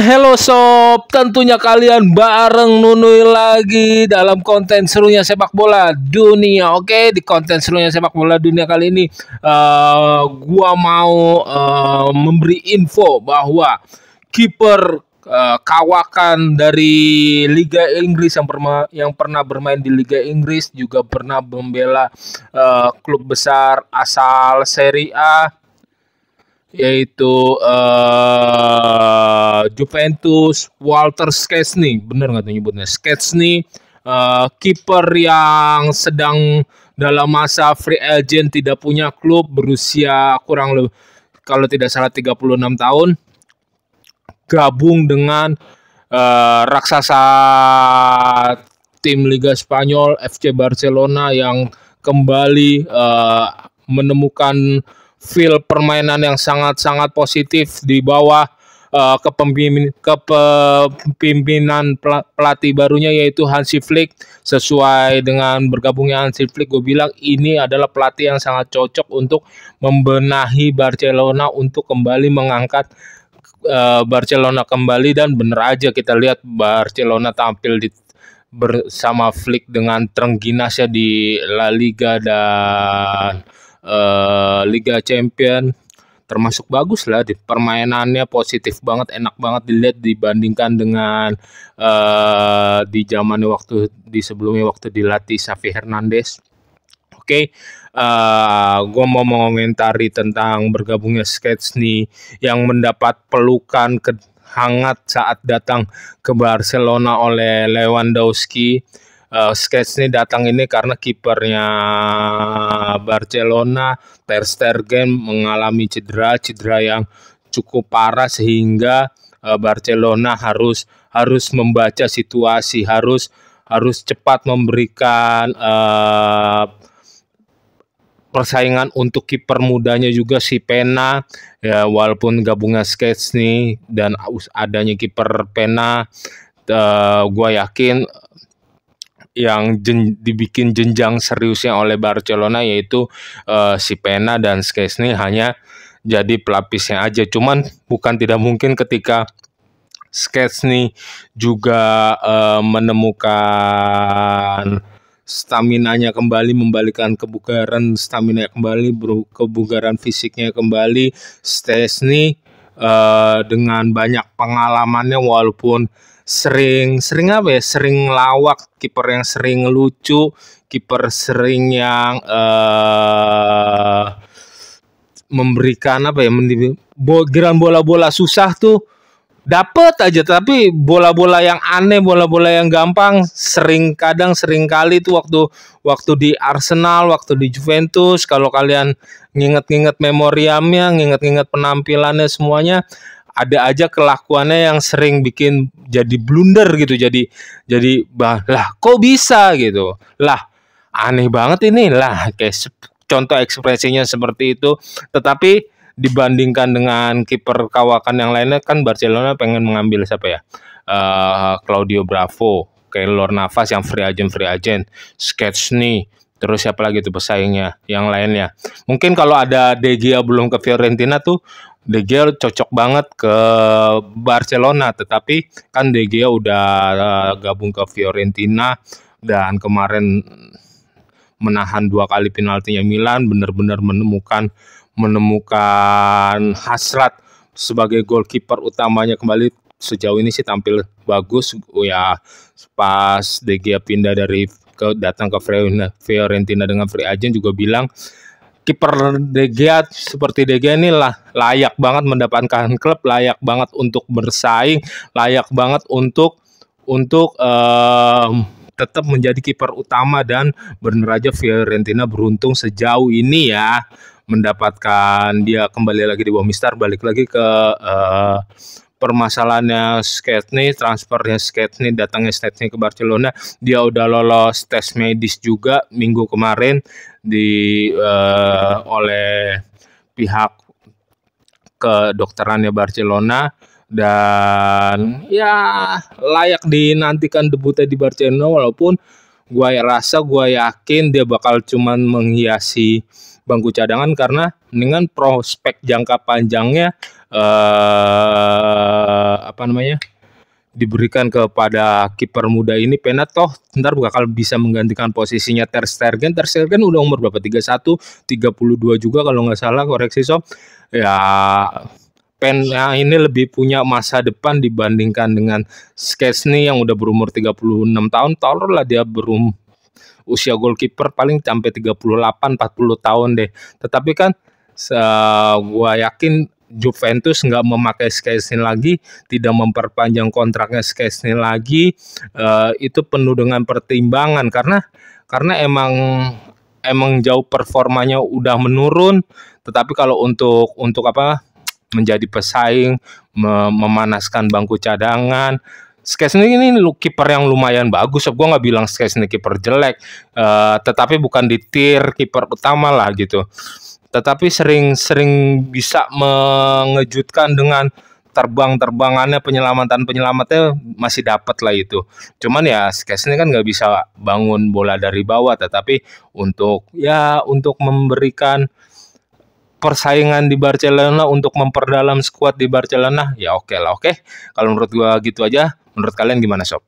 dan hello sob, tentunya kalian bareng Nunui lagi dalam konten serunya sepak bola dunia. Oke, di konten serunya sepak bola dunia kali ini, uh, gua mau uh, memberi info bahwa kiper uh, kawakan dari Liga Inggris yang perma yang pernah bermain di Liga Inggris juga pernah membela uh, klub besar asal Serie A yaitu uh, Juventus Walter Skesny benar nggak tuh nyebutnya Skesny uh, eh, kiper yang sedang dalam masa free agent tidak punya klub berusia kurang lebih kalau tidak salah 36 tahun gabung dengan uh, raksasa tim Liga Spanyol FC Barcelona yang kembali uh, menemukan feel permainan yang sangat-sangat positif di bawah uh, kepemimpinan kepemimpinan pelatih barunya yaitu Hansi Flick sesuai dengan bergabungnya Hansi Flick gue bilang ini adalah pelatih yang sangat cocok untuk membenahi Barcelona untuk kembali mengangkat eh, Barcelona kembali dan bener aja kita lihat Barcelona tampil di bersama Flick dengan terengginasnya di La Liga dan Eh, Liga Champion termasuk bagus lah di permainannya positif banget enak banget dilihat dibandingkan dengan uh, di zaman waktu di sebelumnya waktu dilatih Xavi Hernandez oke okay. uh, eh, gue mau mengomentari tentang bergabungnya Sketsny yang mendapat pelukan ke hangat saat datang ke Barcelona oleh Lewandowski uh, eh, Skets ini datang ini karena kipernya Barcelona Ter Stegen mengalami cedera cedera yang cukup parah sehingga uh, Barcelona harus harus membaca situasi harus harus cepat memberikan uh, persaingan untuk kiper mudanya juga si Pena ya walaupun gabungan Skets nih dan adanya kiper Pena uh, gue yakin yang jen, dibikin jenjang seriusnya oleh Barcelona yaitu uh, si Pena dan Skesni hanya jadi pelapisnya aja. Cuman bukan tidak mungkin ketika Skesni juga uh, menemukan staminanya kembali membalikan kebugaran stamina kembali kebugaran fisiknya kembali Stesny Eh, dengan banyak pengalamannya walaupun sering sering apa ya sering lawak kiper yang sering lucu kiper sering yang uh, memberikan apa ya mendidik bola bola-bola susah tuh dapat aja tapi bola-bola yang aneh bola-bola yang gampang sering kadang sering kali itu waktu waktu di Arsenal waktu di Juventus kalau kalian nginget-nginget memoriamnya nginget-nginget penampilannya semuanya ada aja kelakuannya yang sering bikin jadi blunder gitu jadi jadi bah lah kok bisa gitu lah aneh banget ini lah kayak contoh ekspresinya seperti itu tetapi dibandingkan dengan kiper kawakan yang lainnya kan Barcelona pengen mengambil siapa ya? Uh, Claudio Bravo, Keylor Navas yang free agent free agent, Sketchny, terus siapa lagi tuh pesaingnya yang lainnya. Mungkin kalau ada De Gea belum ke Fiorentina tuh De Gea cocok banget ke Barcelona, tetapi kan De Gea udah eh, gabung ke Fiorentina dan kemarin menahan dua kali penaltinya Milan benar-benar menemukan menemukan hasrat sebagai goalkeeper utamanya kembali sejauh ini sih tampil bagus oh ya pas De Gea pindah dari ke datang ke Fiorentina dengan free agent juga bilang kiper De Gea seperti De Gea ini lah layak banget mendapatkan klub layak banget untuk bersaing layak banget untuk untuk um, tetap menjadi kiper utama dan bener Fiorentina beruntung sejauh ini ya mendapatkan dia kembali lagi di bawah mister balik lagi ke uh, permasalahannya skatney transfernya skatney datangnya skatney ke Barcelona dia udah lolos tes medis juga minggu kemarin di uh, oleh pihak kedokterannya Barcelona dan ya layak dinantikan debutnya di Barcelona walaupun gue rasa gue yakin dia bakal cuman menghiasi bangku cadangan karena dengan prospek jangka panjangnya eh apa namanya? diberikan kepada kiper muda ini Pena toh ntar bakal bisa menggantikan posisinya Ter Stegen. Ter Stegen udah umur berapa? 31, 32 juga kalau nggak salah koreksi sob. Ya Pena ini lebih punya masa depan dibandingkan dengan Skesny yang udah berumur 36 tahun. tolonglah dia berumur usia goalkeeper paling sampai 38 40 tahun deh. Tetapi kan gua yakin Juventus nggak memakai Szczesny lagi, tidak memperpanjang kontraknya Szczesny lagi, eh, itu penuh dengan pertimbangan karena karena emang emang jauh performanya udah menurun, tetapi kalau untuk untuk apa menjadi pesaing, memanaskan bangku cadangan, Skesny ini lu kiper yang lumayan bagus. Gue nggak bilang Skesny kiper jelek, uh, tetapi bukan di tier kiper utama lah gitu. Tetapi sering-sering bisa mengejutkan dengan terbang-terbangannya, penyelamatan-penyelamatnya masih dapat lah itu. Cuman ya Skesny kan nggak bisa bangun bola dari bawah, tetapi untuk ya untuk memberikan persaingan di Barcelona untuk memperdalam skuad di Barcelona ya oke okay lah oke okay. kalau menurut gua gitu aja Menurut kalian gimana sob?